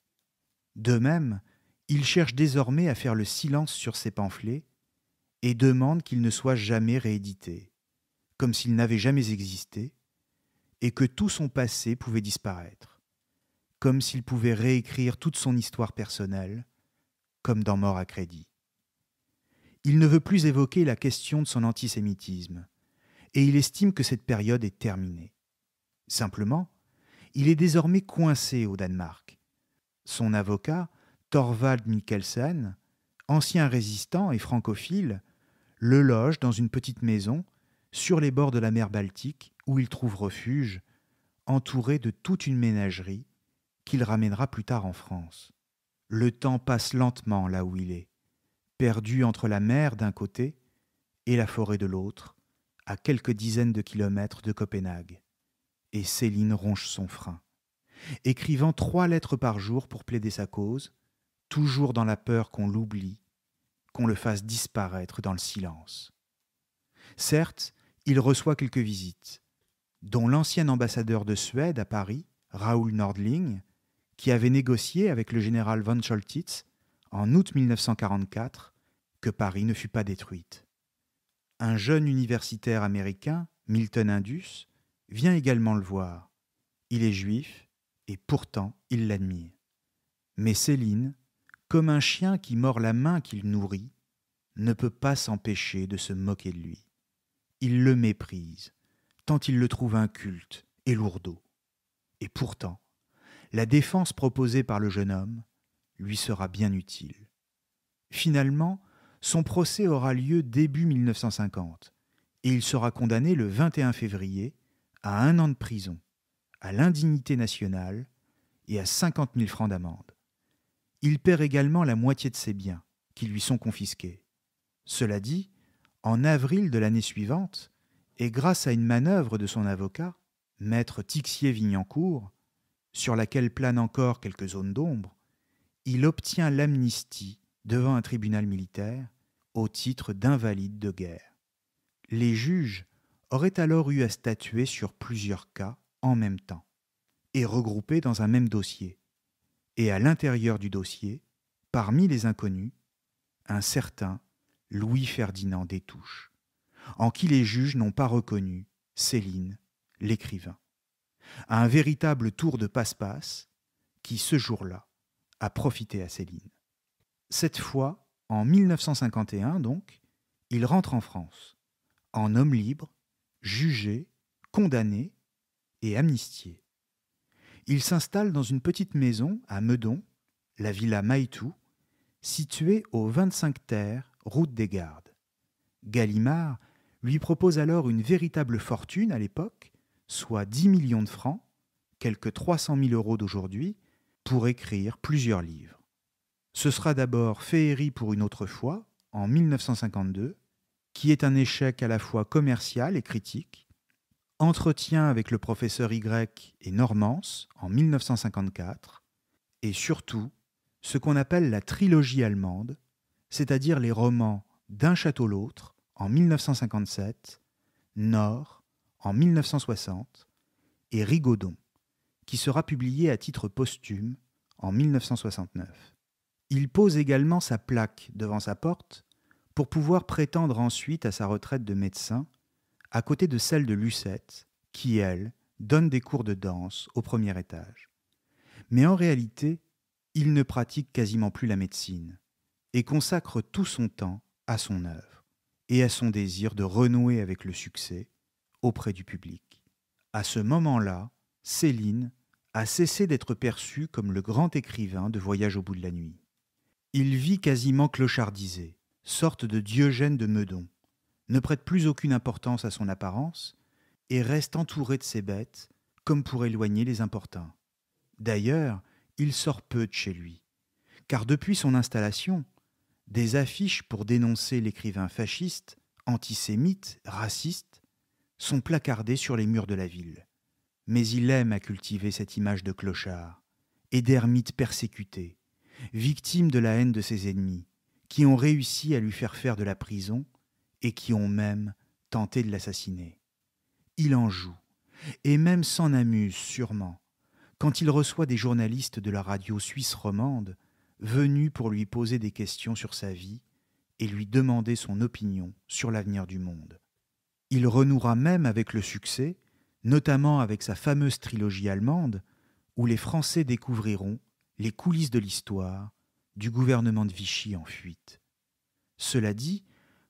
De même, il cherche désormais à faire le silence sur ses pamphlets et demande qu'il ne soit jamais réédité, comme s'il n'avait jamais existé, et que tout son passé pouvait disparaître, comme s'il pouvait réécrire toute son histoire personnelle, comme dans Mort à crédit. Il ne veut plus évoquer la question de son antisémitisme, et il estime que cette période est terminée. Simplement, il est désormais coincé au Danemark. Son avocat, Thorvald Mikkelsen, ancien résistant et francophile, le loge dans une petite maison sur les bords de la mer Baltique où il trouve refuge, entouré de toute une ménagerie qu'il ramènera plus tard en France. Le temps passe lentement là où il est, perdu entre la mer d'un côté et la forêt de l'autre, à quelques dizaines de kilomètres de Copenhague. Et Céline ronge son frein, écrivant trois lettres par jour pour plaider sa cause, toujours dans la peur qu'on l'oublie qu'on le fasse disparaître dans le silence. Certes, il reçoit quelques visites, dont l'ancien ambassadeur de Suède à Paris, Raoul Nordling, qui avait négocié avec le général von Scholtitz, en août 1944, que Paris ne fut pas détruite. Un jeune universitaire américain, Milton Indus, vient également le voir. Il est juif, et pourtant il l'admire. Mais Céline comme un chien qui mord la main qu'il nourrit, ne peut pas s'empêcher de se moquer de lui. Il le méprise, tant il le trouve inculte et lourdeau. Et pourtant, la défense proposée par le jeune homme lui sera bien utile. Finalement, son procès aura lieu début 1950 et il sera condamné le 21 février à un an de prison, à l'indignité nationale et à 50 000 francs d'amende il perd également la moitié de ses biens, qui lui sont confisqués. Cela dit, en avril de l'année suivante, et grâce à une manœuvre de son avocat, maître Tixier-Vignancourt, sur laquelle planent encore quelques zones d'ombre, il obtient l'amnistie devant un tribunal militaire au titre d'invalide de guerre. Les juges auraient alors eu à statuer sur plusieurs cas en même temps et regroupés dans un même dossier, et à l'intérieur du dossier, parmi les inconnus, un certain Louis-Ferdinand touches en qui les juges n'ont pas reconnu Céline, l'écrivain. Un véritable tour de passe-passe qui, ce jour-là, a profité à Céline. Cette fois, en 1951 donc, il rentre en France, en homme libre, jugé, condamné et amnistié. Il s'installe dans une petite maison à Meudon, la villa Maïtou, située au 25 Terre, route des Gardes. Gallimard lui propose alors une véritable fortune à l'époque, soit 10 millions de francs, quelques 300 000 euros d'aujourd'hui, pour écrire plusieurs livres. Ce sera d'abord Féerie pour une autre fois, en 1952, qui est un échec à la fois commercial et critique, entretien avec le professeur Y et Normance en 1954, et surtout ce qu'on appelle la trilogie allemande, c'est-à-dire les romans D'un château l'autre en 1957, Nord en 1960 et Rigaudon, qui sera publié à titre posthume en 1969. Il pose également sa plaque devant sa porte pour pouvoir prétendre ensuite à sa retraite de médecin à côté de celle de Lucette, qui, elle, donne des cours de danse au premier étage. Mais en réalité, il ne pratique quasiment plus la médecine et consacre tout son temps à son œuvre et à son désir de renouer avec le succès auprès du public. À ce moment-là, Céline a cessé d'être perçu comme le grand écrivain de Voyage au bout de la nuit. Il vit quasiment clochardisé, sorte de Diogène de Meudon, ne prête plus aucune importance à son apparence et reste entouré de ses bêtes, comme pour éloigner les importuns. D'ailleurs, il sort peu de chez lui, car depuis son installation, des affiches pour dénoncer l'écrivain fasciste, antisémite, raciste, sont placardées sur les murs de la ville. Mais il aime à cultiver cette image de clochard et d'ermite persécuté, victime de la haine de ses ennemis, qui ont réussi à lui faire faire de la prison et qui ont même tenté de l'assassiner. Il en joue, et même s'en amuse sûrement, quand il reçoit des journalistes de la radio suisse romande venus pour lui poser des questions sur sa vie et lui demander son opinion sur l'avenir du monde. Il renouera même avec le succès, notamment avec sa fameuse trilogie allemande, où les Français découvriront les coulisses de l'histoire du gouvernement de Vichy en fuite. Cela dit,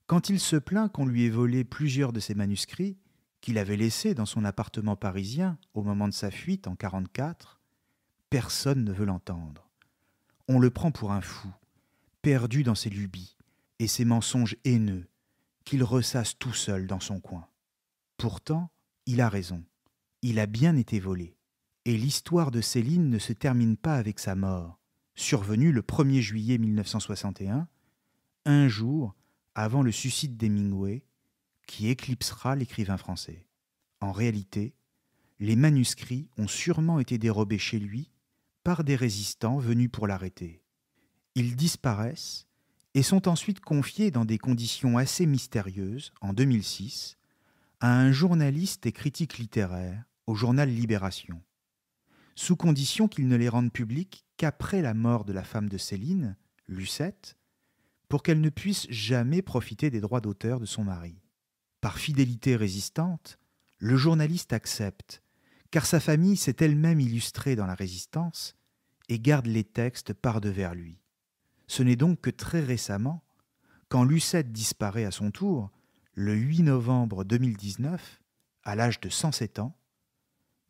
quand il se plaint qu'on lui ait volé plusieurs de ses manuscrits, qu'il avait laissés dans son appartement parisien au moment de sa fuite en 1944, personne ne veut l'entendre. On le prend pour un fou, perdu dans ses lubies et ses mensonges haineux, qu'il ressasse tout seul dans son coin. Pourtant, il a raison. Il a bien été volé. Et l'histoire de Céline ne se termine pas avec sa mort, survenue le 1er juillet 1961, un jour avant le suicide d'Hemingway qui éclipsera l'écrivain français. En réalité, les manuscrits ont sûrement été dérobés chez lui par des résistants venus pour l'arrêter. Ils disparaissent et sont ensuite confiés dans des conditions assez mystérieuses, en 2006, à un journaliste et critique littéraire au journal Libération, sous condition qu'il ne les rende publics qu'après la mort de la femme de Céline, Lucette, pour qu'elle ne puisse jamais profiter des droits d'auteur de son mari. Par fidélité résistante, le journaliste accepte, car sa famille s'est elle-même illustrée dans la résistance et garde les textes par-devers lui. Ce n'est donc que très récemment, quand Lucette disparaît à son tour, le 8 novembre 2019, à l'âge de 107 ans,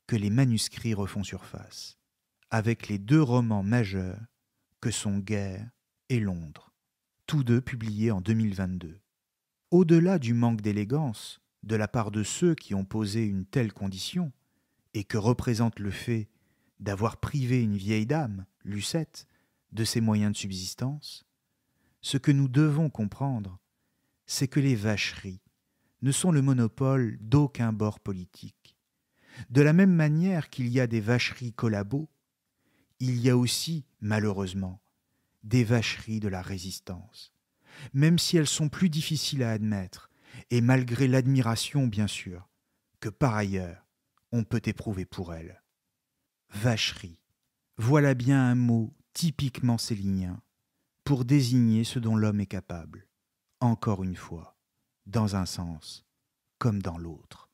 que les manuscrits refont surface, avec les deux romans majeurs que sont Guerre et Londres tous deux publiés en 2022. Au-delà du manque d'élégance de la part de ceux qui ont posé une telle condition, et que représente le fait d'avoir privé une vieille dame, Lucette, de ses moyens de subsistance, ce que nous devons comprendre, c'est que les vacheries ne sont le monopole d'aucun bord politique. De la même manière qu'il y a des vacheries collabos, il y a aussi, malheureusement, des vacheries de la résistance, même si elles sont plus difficiles à admettre, et malgré l'admiration, bien sûr, que par ailleurs on peut éprouver pour elles. Vacherie, voilà bien un mot typiquement célinien pour désigner ce dont l'homme est capable, encore une fois, dans un sens comme dans l'autre.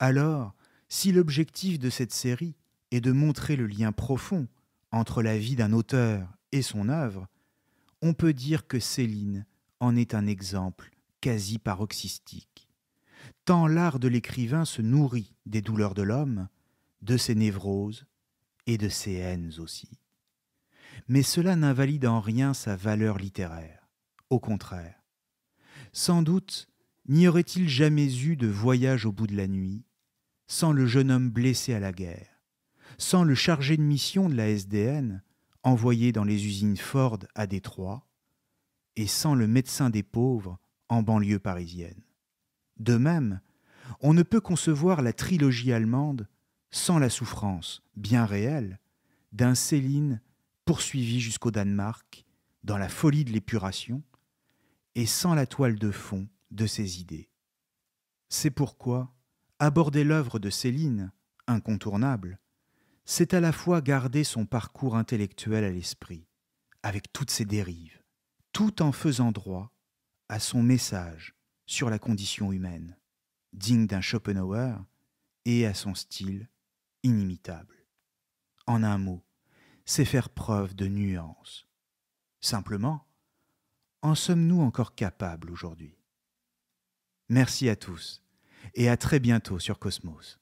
Alors, si l'objectif de cette série est de montrer le lien profond entre la vie d'un auteur et son œuvre, on peut dire que Céline en est un exemple quasi paroxystique. Tant l'art de l'écrivain se nourrit des douleurs de l'homme, de ses névroses et de ses haines aussi. Mais cela n'invalide en rien sa valeur littéraire. Au contraire. Sans doute n'y aurait-il jamais eu de voyage au bout de la nuit sans le jeune homme blessé à la guerre, sans le chargé de mission de la SDN envoyé dans les usines Ford à Détroit, et sans le médecin des pauvres en banlieue parisienne. De même, on ne peut concevoir la trilogie allemande sans la souffrance, bien réelle, d'un Céline poursuivi jusqu'au Danemark, dans la folie de l'épuration, et sans la toile de fond de ses idées. C'est pourquoi aborder l'œuvre de Céline, incontournable, c'est à la fois garder son parcours intellectuel à l'esprit, avec toutes ses dérives, tout en faisant droit à son message sur la condition humaine, digne d'un Schopenhauer, et à son style inimitable. En un mot, c'est faire preuve de nuance. Simplement, en sommes-nous encore capables aujourd'hui Merci à tous et à très bientôt sur Cosmos.